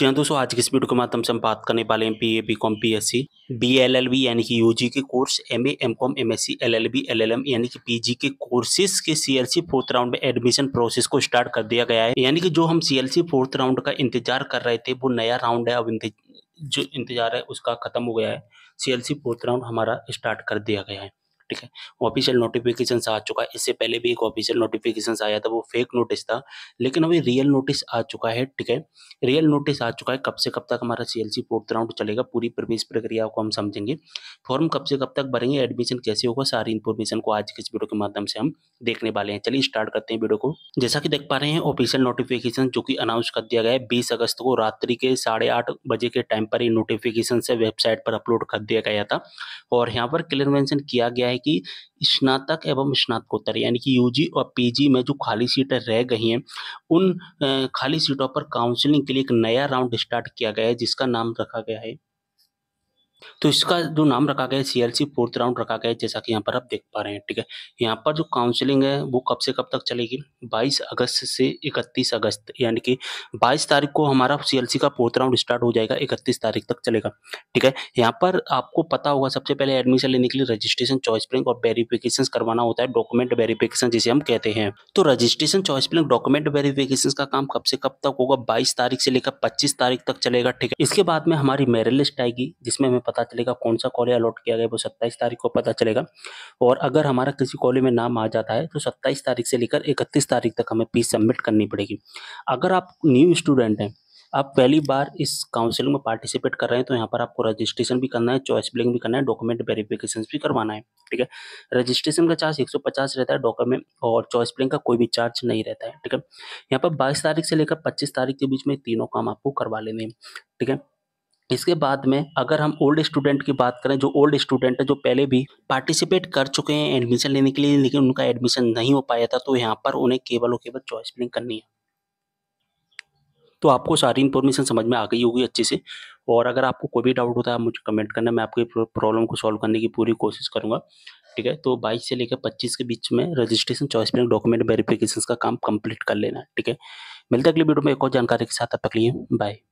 जी हाँ दोस्तों आज की इस वीडियो के माध्यम से हम बात करने वाले हैं B A B com B S C B L L B यानी कि यू जी के course M A M com M S C L L B L L M यानी कि पी जी के कोर्सेज के C L C fourth round में admission process को start कर दिया गया है यानी कि जो हम C L C fourth round का इंतजार कर रहे थे वो नया राउंड है अब जो इंतजार है उसका खत्म हो गया है C L C fourth round हमारा स्टार्ट कर दिया गया है ठीक है ऑफिशियल नोटिफिकेशन आ चुका है इससे पहले भी एक ऑफिशियल नोटिफिकेशन आया था वो फेक नोटिस था लेकिन अभी रियल नोटिस आ चुका है ठीक है रियल नोटिस आ चुका है कब से कब तक हमारा सी एल फोर्थ राउंड चलेगा पूरी प्रवेश प्रक्रिया को हम समझेंगे फॉर्म कब से कब तक भरेंगे एडमिशन कैसे होगा सारी इन्फॉर्मेशन को आज के इस वीडियो के माध्यम से हम देखने वाले हैं चलिए स्टार्ट करते हैं वीडियो को जैसा कि देख पा रहे हैं ऑफिशियल नोटिफिकेशन जो कि अनाउंस कर दिया गया है बीस अगस्त को रात्रि के साढ़े आठ बजे के टाइम पर ये नोटिफिकेशन से वेबसाइट पर अपलोड कर दिया गया था और यहाँ पर क्लियर मैंशन किया गया है कि स्नातक एवं स्नातकोत्तर यानी कि यूजी और पीजी में जो खाली सीटें रह गई हैं उन खाली सीटों पर काउंसलिंग के लिए एक नया राउंड स्टार्ट किया गया है जिसका नाम रखा गया है तो इसका जो नाम रखा गया है C L C fourth round रखा गया है जैसा कि यहाँ पर आप देख पा रहे हैं ठीक है यहाँ पर जो काउंसलिंग है वो कब से कब तक चलेगी 22 अगस्त से 31 अगस्त यानी कि 22 तारीख को हमारा सी एल सी का फोर्थ राउंड स्टार्ट हो जाएगा 31 तारीख तक चलेगा ठीक है यहाँ पर आपको पता होगा सबसे पहले एडमिशन लेने के लिए रजिस्ट्रेशन चॉइस प्रिंक और वेरीफिकेशन करवाना होता है डॉक्यूमेंट वेरीफिकेशन जिसे हम कहते हैं तो registration choice print document verification का काम कब से कब तक होगा बाईस तारीख से लेकर पच्चीस तारीख तक चलेगा ठीक है इसके बाद में हमारी मेरिट लिस्ट आएगी जिसमें हमें पता चलेगा कौन सा कॉलेज अलॉट किया गया वो सत्ताईस तारीख को पता चलेगा और अगर हमारा किसी कॉलेज में नाम आ जाता है तो सत्ताईस तारीख से लेकर इकतीस तारीख तक हमें फीस सबमिट करनी पड़ेगी अगर आप न्यू स्टूडेंट हैं आप पहली बार इस काउंसिलिंग में पार्टिसिपेट कर रहे हैं तो यहाँ पर आपको रजिस्ट्रेशन भी करना है चॉइस बिलिंग भी करना है डॉक्यूमेंट वेरिफिकेशन भी करवाना है ठीक है रजिस्ट्रेशन का चार्ज 150 रहता है डॉक्यूमेंट और चॉइस बिलिंग का कोई भी चार्ज नहीं रहता है ठीक है यहाँ पर बाईस तारीख से लेकर पच्चीस तारीख के बीच में तीनों काम आपको करवा लेने हैं ठीक है इसके बाद में अगर हम ओल्ड स्टूडेंट की बात करें जो ओल्ड स्टूडेंट है जो पहले भी पार्टिसिपेट कर चुके हैं एडमिशन लेने के लिए लेकिन उनका एडमिशन नहीं हो पाया था तो यहाँ पर उन्हें केवल और केवल चॉइस फिलिंग करनी है तो आपको सारी इन्फॉर्मेशन समझ में आ गई होगी अच्छे से और अगर आपको कोई भी डाउट होता है मुझे कमेंट करना मैं आपकी प्रॉब्लम को सॉल्व करने की पूरी कोशिश करूँगा ठीक है तो बाईस से लेकर पच्चीस के बीच में registration choice print document verification का काम कंप्लीट कर लेना ठीक है मिलते अगले वीडियो में एक और जानकारी के साथ आप तक लिए बाय